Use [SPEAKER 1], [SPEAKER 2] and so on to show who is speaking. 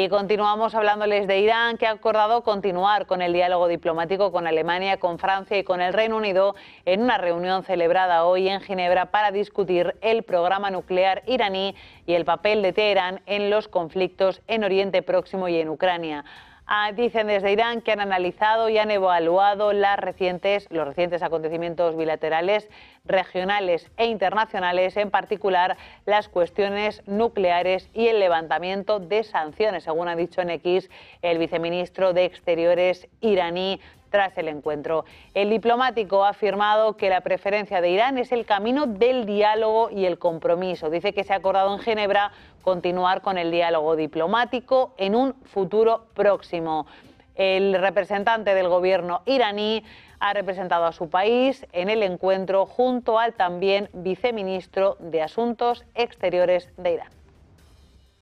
[SPEAKER 1] Y continuamos hablándoles de Irán, que ha acordado continuar con el diálogo diplomático con Alemania, con Francia y con el Reino Unido en una reunión celebrada hoy en Ginebra para discutir el programa nuclear iraní y el papel de Teherán en los conflictos en Oriente Próximo y en Ucrania. Ah, dicen desde Irán que han analizado y han evaluado los recientes acontecimientos bilaterales, regionales e internacionales, en particular las cuestiones nucleares y el levantamiento de sanciones, según ha dicho en X el viceministro de Exteriores iraní tras el encuentro. El diplomático ha afirmado que la preferencia de Irán es el camino del diálogo y el compromiso. Dice que se ha acordado en Ginebra continuar con el diálogo diplomático en un futuro próximo. El representante del gobierno iraní ha representado a su país en el encuentro junto al también viceministro de Asuntos Exteriores de Irán.